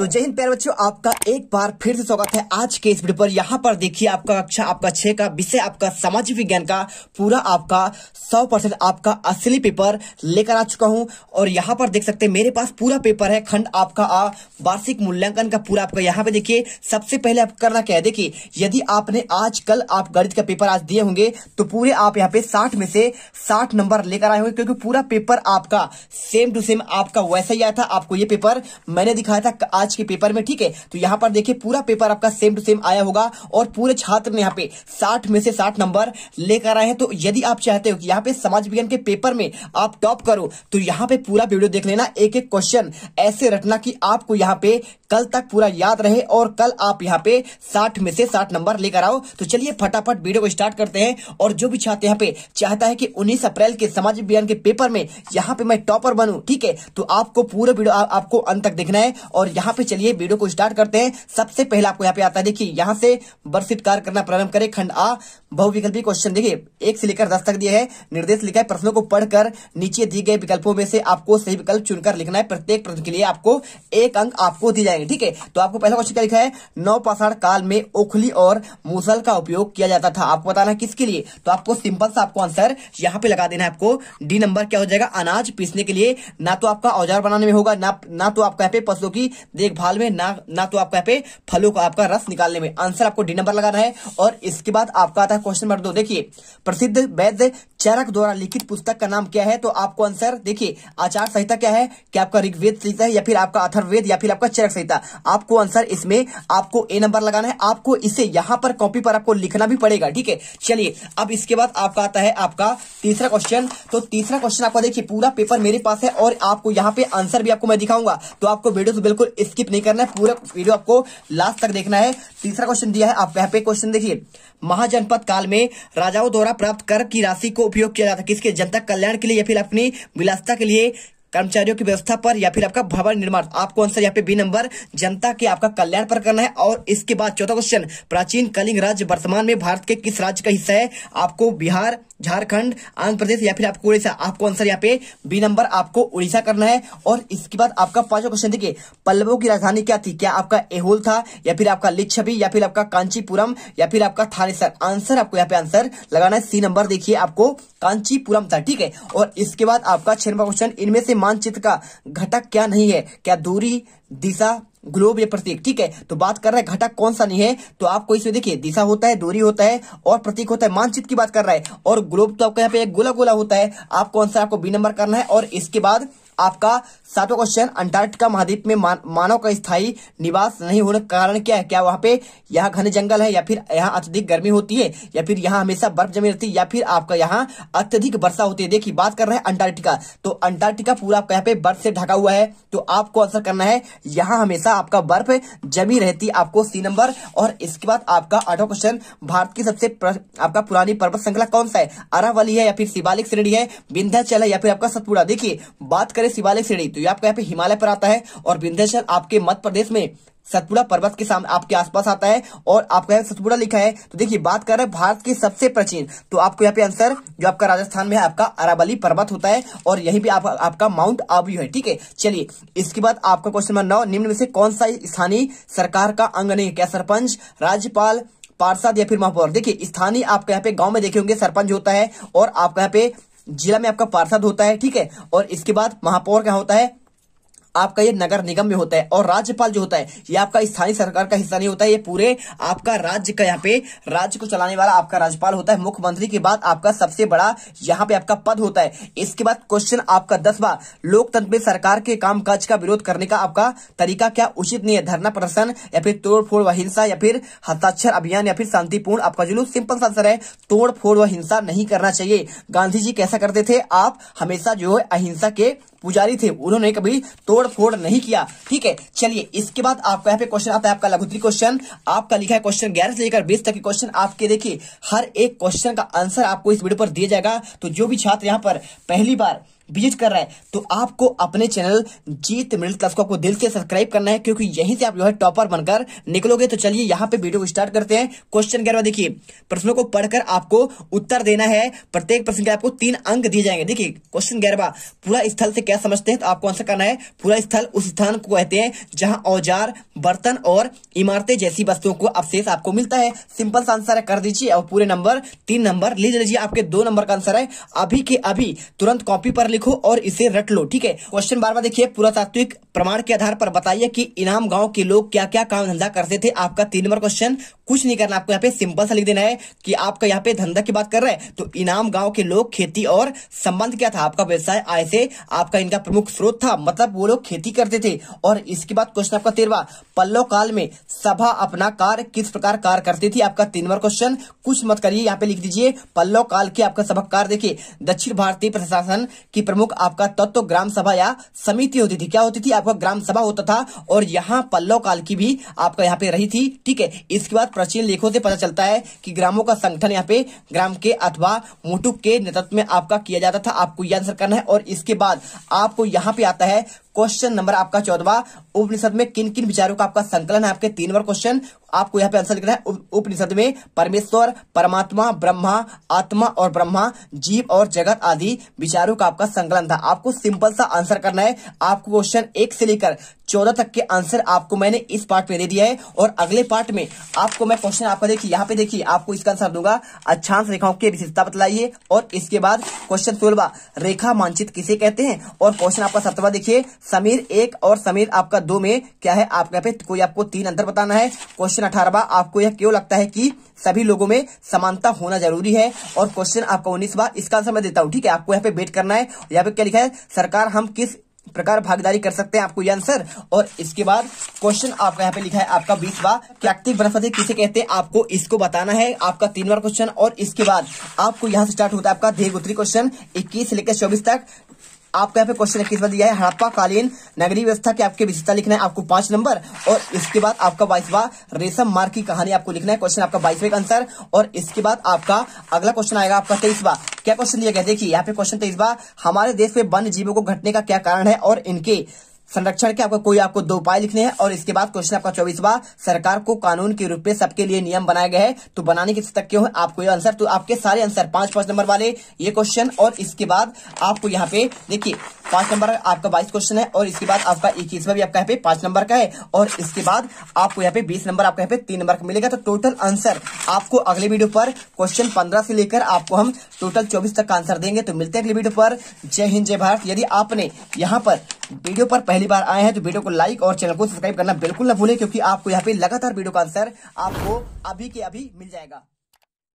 तो जय हिंद प्यारे बच्चों आपका एक बार फिर से स्वागत है आज के इस वीडियो पर यहाँ पर देखिए आपका कक्षा आपका छह का विषय आपका सामाजिक विज्ञान का पूरा आपका सौ परसेंट आपका असली पेपर लेकर आ चुका हूँ और यहाँ पर देख सकते हैं मेरे पास पूरा पेपर है खंड आपका वार्षिक मूल्यांकन का पूरा आपका यहाँ पे देखिए सबसे पहले आप करना क्या है देखिए यदि आपने आज कल आप गणित का पेपर आज दिए होंगे तो पूरे आप यहाँ पे साठ में से साठ नंबर लेकर आए होंगे क्योंकि पूरा पेपर आपका सेम टू सेम आपका वैसा ही आया था आपको ये पेपर मैंने दिखाया था आज आज के पेपर में ठीक है तो यहाँ पर देखिए पूरा पेपर आपका सेम टू सेम आया होगा और पूरे छात्र ने यहाँ पे साठ में से साठ नंबर लेकर आए हैं तो यदि आप चाहते हो कि यहाँ पे समाज विज्ञान के पेपर में आप टॉप करो तो यहाँ पे पूरा वीडियो देख लेना एक एक क्वेश्चन ऐसे रटना की आपको यहाँ पे कल तक पूरा याद रहे और कल आप यहाँ पे साठ में से साठ नंबर लेकर आओ तो चलिए फटाफट वीडियो को स्टार्ट करते हैं और जो भी छात्र यहाँ पे चाहता है कि उन्नीस अप्रैल के समाज विज्ञान के पेपर में यहाँ पे मैं टॉपर बनू ठीक है तो आपको पूरा वीडियो आ, आपको अंत तक देखना है और यहाँ पे फिर चलिए वीडियो को स्टार्ट करते हैं सबसे पहले आपको यहाँ पे आता है देखिए यहाँ से वर्षित कार्य करना प्रारंभ करें खंड आ बहुविकल्पी क्वेश्चन देखिए एक से लेकर दस तक दिए है निर्देश लिखा है प्रश्नों को पढ़कर नीचे दिए गए विकल्पों में से आपको सही विकल्प चुनकर लिखना है प्रत्येक प्रश्न के लिए आपको एक अंक आपको दिए जाएंगे ठीक है तो आपको पहला क्वेश्चन क्या लिखा है नौ पाषाण काल में ओखली और मूसल का उपयोग किया जाता था आपको बताना किसके लिए तो आपको सिंपल सा आपको आंसर यहाँ पे लगा देना है आपको डी नंबर क्या हो जाएगा अनाज पीसने के लिए ना तो आपका औजार बनाने में होगा ना ना तो आपका यहाँ पे पशुओं की देख देखभाल में ना ना तो आपको यहाँ पे फलों का आपका रस निकालने में आंसर आपको डी नंबर लगाना है और इसके बाद आपका आता है क्वेश्चन नंबर दो देखिए प्रसिद्ध वैद्य चरक द्वारा लिखित पुस्तक का नाम क्या है तो आपको आंसर देखिए आचार संहिता क्या है क्या आपका ऋग्वेद संहिता है या फिर आपका अथर्वेद या फिर आपका चरक संहिता आपको आंसर इसमें आपको ए नंबर लगाना है आपको इसे यहाँ पर कॉपी पर आपको लिखना भी पड़ेगा ठीक है चलिए अब इसके बाद आपका आता है आपका तीसरा क्वेश्चन तो तीसरा क्वेश्चन आपका देखिए पूरा पेपर मेरे पास है और आपको यहाँ पे आंसर भी आपको मैं दिखाऊंगा तो आपको वीडियो तो बिल्कुल स्किप नहीं करना है पूरा वीडियो आपको लास्ट तक देखना है तीसरा क्वेश्चन दिया है आप यहाँ पे क्वेश्चन देखिए महाजनपद काल में राजाओं द्वारा प्राप्त कर की राशि को उपयोग किया जाता है किसके जनता कल्याण के लिए या फिर अपनी विलासता के लिए कर्मचारियों की व्यवस्था पर या फिर आपका भवन निर्माण आपको आंसर यहाँ पे बी नंबर जनता के आपका कल्याण पर करना है और इसके बाद चौथा क्वेश्चन प्राचीन कलिंग राज्य वर्तमान में भारत के किस राज्य का हिस्सा है आपको बिहार झारखंड आंध्र प्रदेश या फिर आपको उड़ीसा आपको आंसर यहाँ पे बी नंबर आपको उड़ीसा करना है और इसके बाद आपका पांचवा क्वेश्चन देखिए पल्लवों की राजधानी क्या थी क्या आपका एहोल था या फिर आपका लिच्छवी या फिर आपका कांचीपुरम या फिर आपका थानेसर आंसर आपको यहाँ पे आंसर लगाना है सी नंबर देखिए आपको कांचीपुरम था ठीक है और इसके बाद आपका छह नंबर क्वेश्चन इनमें से मानचित्र का घटक क्या नहीं है क्या दूरी दिशा ग्लोब या प्रतीक ठीक है तो बात कर रहा है घटक कौन सा नहीं है तो आपको इसमें देखिए दिशा होता है दूरी होता है और प्रतीक होता है मानचित्र की बात कर रहा है और ग्लोब तो आपका यहाँ पे एक गोला गोला होता है आप कौन सा आपको बी नंबर करना है और इसके बाद आपका सातवा क्वेश्चन अंटार्कटिका महाद्वीप में मानव का स्थायी निवास नहीं होने का कारण क्या है क्या वहाँ पे यहाँ घने जंगल है या फिर यहाँ अत्यधिक गर्मी होती है या फिर यहाँ हमेशा बर्फ जमी रहती है या फिर आपका यहाँ अत्यधिक वर्षा होती है देखिए बात कर रहे हैं अंटार्कटिका तो अंटार्कटिका पूरा आपका यहाँ पे बर्फ से ढका हुआ है तो आपको आंसर करना है यहाँ हमेशा आपका बर्फ जमी रहती आपको सी नंबर और इसके बाद आपका आठवा क्वेश्चन भारत की सबसे आपका पुरानी पर्वत श्रृंखला कौन सा है अरावली है या फिर शिवालिक श्रेणी है विंध्याचल है या फिर आपका सतपुड़ा देखिए बात करें है शिवालय श्रेणी तो ये आपका यहाँ पे हिमालय पर आता है और विंध्याचल आपके मध्य प्रदेश में सतपुड़ा पर्वत के सामने आपके आसपास आता है और आपको यहाँ सतपुड़ा लिखा है तो देखिए बात कर रहे हैं भारत के सबसे प्राचीन तो आपको यहाँ पे आंसर जो आपका राजस्थान में है आपका अरावली पर्वत होता है और यहीं पे आप, आपका माउंट आबू है ठीक है चलिए इसके बाद आपका क्वेश्चन नंबर नौ निम्न में से कौन सा स्थानीय सरकार का अंग नहीं है क्या सरपंच राज्यपाल पार्षद या फिर महापौर देखिए स्थानीय आपके यहाँ पे गांव में देखे होंगे सरपंच होता है और आपके यहाँ पे जिला में आपका पार्षद होता है ठीक है और इसके बाद महापौर क्या होता है आपका ये नगर निगम में होता है और राज्यपाल जो होता है ये आपका स्थानीय सरकार का हिस्सा नहीं होता है ये पूरे आपका राज्य का यहाँ पे राज्य को चलाने वाला आपका राज्यपाल होता है मुख्यमंत्री के बाद आपका सबसे बड़ा यहाँ पे आपका पद होता है इसके बाद क्वेश्चन आपका दसवा लोकतंत्र में सरकार के कामकाज का विरोध करने का आपका तरीका क्या उचित नहीं है धरना प्रदर्शन या फिर तोड़फोड़ व हिंसा या फिर हस्ताक्षर अभियान या फिर शांतिपूर्ण आपका जुलूस सिंपल आंसर है तोड़ फोड़ व हिंसा नहीं करना चाहिए गांधी जी कैसा करते थे आप हमेशा जो है अहिंसा के पुजारी थे उन्होंने कभी तोड़ फोड़ नहीं किया ठीक है चलिए इसके बाद आपका यहाँ पे क्वेश्चन आता है आपका लघुत्री क्वेश्चन आपका लिखा है क्वेश्चन ग्यारह से लेकर बीस तक के क्वेश्चन आपके देखिए हर एक क्वेश्चन का आंसर आपको इस वीडियो पर दिया जाएगा तो जो भी छात्र यहाँ पर पहली बार विजिट कर रहा है तो आपको अपने चैनल जीत मिडिल क्लास को आपको दिल से सब्सक्राइब करना है क्योंकि यहीं से आप जो है टॉपर बनकर निकलोगे तो चलिए यहाँ पे वीडियो को स्टार्ट करते हैं क्वेश्चन क्या देखिए प्रश्नों को पढ़कर आपको उत्तर देना है प्रत्येक प्रश्न के आपको तीन अंक दिए जाएंगे देखिए क्वेश्चन गैरबा पूरा स्थल से क्या समझते हैं तो आपको आंसर करना है पूरा स्थल उस स्थान को कहते हैं जहां औजार बर्तन और इमारतें जैसी वस्तुओं को अवशेष आपको मिलता है सिंपल सा आंसर कर दीजिए और पूरे नंबर तीन नंबर ले लीजिए आपके दो नंबर का आंसर है अभी के अभी तुरंत कॉपी पर लिखो और इसे रट लो ठीक है क्वेश्चन बार बार देखिए पुरातात्विक प्रमाण के आधार पर बताइए कि इनाम गांव के लोग क्या क्या काम धंधा करते थे आपका तीन नंबर क्वेश्चन कुछ नहीं करना आपको यहाँ पे सिंपल सा लिख देना है कि आपका यहाँ पे धंधा की बात कर रहे हैं तो इनाम गांव के लोग खेती और संबंध क्या था आपका व्यवसाय आय से आपका इनका प्रमुख स्रोत था मतलब वो लोग खेती करते थे और इसके बाद क्वेश्चन आपका तेरवा पल्लव काल में सभा अपना कार्य किस प्रकार कार्य करती थी आपका तीन क्वेश्चन कुछ मत करिए यहाँ पे लिख दीजिए पल्लव काल की आपका सभा कार्य देखिए दक्षिण भारतीय प्रशासन की प्रमुख आपका तत्व तो ग्राम सभा या समिति होती थी क्या होती थी आपका ग्राम सभा होता था और यहाँ पल्लव काल की भी आपका यहाँ पे रही थी ठीक है इसके बाद प्राचीन लेखों से पता चलता है कि ग्रामों का संगठन यहाँ पे ग्राम के अथवा मुटुक के नेतृत्व में आपका किया जाता था आपको यह आंसर करना है और इसके बाद आपको यहाँ पे आता है क्वेश्चन नंबर आपका चौदवा उपनिषद में किन किन विचारों का आपका संकलन है आपके तीन नंबर क्वेश्चन आपको यहाँ पे आंसर लिखना है उपनिषद में परमेश्वर परमात्मा ब्रह्मा आत्मा और ब्रह्मा जीव और जगत आदि विचारों का आपका संकलन था आपको सिंपल सा आंसर करना है आपको क्वेश्चन एक से लेकर चौदह तक के आंसर आपको मैंने इस पार्ट में दे दिया है और अगले पार्ट में आपको मैं क्वेश्चन आपका देखिए यहाँ पे देखिए आपको इसका आंसर दूंगा अच्छा रेखाओं की विशेषता बतलाइए और इसके बाद क्वेश्चन सोलवा रेखा मानचित किसे कहते हैं और क्वेश्चन आपका सतवा देखिए समीर एक और समीर आपका दो में क्या है आपके यहाँ पे कोई आपको तीन अंतर बताना है क्वेश्चन अठारहवा आपको यह क्यों लगता है कि सभी लोगों में समानता होना जरूरी है और क्वेश्चन आपका उन्नीस बार इसका आंसर मैं देता हूँ ठीक है आपको यहाँ पे वेट करना है यहाँ पे क्या लिखा है सरकार हम किस प्रकार भागीदारी कर सकते हैं आपको ये आंसर और इसके बाद क्वेश्चन आपका यहाँ पे लिखा है आपका बीस बार प्राकृतिक वनस्पति किसे कहते हैं आपको इसको बताना है आपका तीन बार क्वेश्चन और इसके बाद आपको यहाँ से स्टार्ट होता है आपका दीर्घोत्री क्वेश्चन इक्कीस से लेकर चौबीस तक आपको यहाँ पे क्वेश्चन इक्कीस में दिया है हड़प्पा कालीन नगरी व्यवस्था की आपकी विशेषता लिखना है आपको पांच नंबर और इसके बाद आपका बाईसवा रेशम मार्ग की कहानी आपको लिखना है क्वेश्चन आपका बाईसवें का आंसर और इसके बाद आपका अगला क्वेश्चन आएगा आपका तेईसवा क्या क्वेश्चन दिया गया देखिए यहाँ पे क्वेश्चन तेईसवा हमारे देश में वन्य जीवों को घटने का क्या कारण है और इनके संरक्षण के आपको कोई आपको दो उपाय लिखने हैं और इसके बाद क्वेश्चन आपका चौबीसवा सरकार को कानून के रूप में सबके लिए नियम बनाए गए हैं तो बनाने की तक क्यों है आपको ये आंसर तो आपके सारे आंसर पांच पांच नंबर वाले ये क्वेश्चन और इसके बाद आपको यहाँ पे देखिए पांच नंबर आपका बाईस क्वेश्चन है और इसके बाद आपका इक्कीसवा भी आपका यहाँ पे पांच नंबर का है और इसके बाद आपको यहाँ पे बीस नंबर आपका यहाँ पे तीन नंबर का मिलेगा तो टोटल आंसर आपको अगले वीडियो पर क्वेश्चन पंद्रह से लेकर आपको हम टोटल चौबीस तक का आंसर देंगे तो मिलते हैं अगले वीडियो पर जय हिंद जय भारत यदि आपने यहाँ पर वीडियो पर पहली बार आए हैं तो वीडियो को लाइक और चैनल को सब्सक्राइब करना बिल्कुल ना भूलें क्योंकि आपको यहाँ पे लगातार वीडियो का आंसर आपको अभी के अभी मिल जाएगा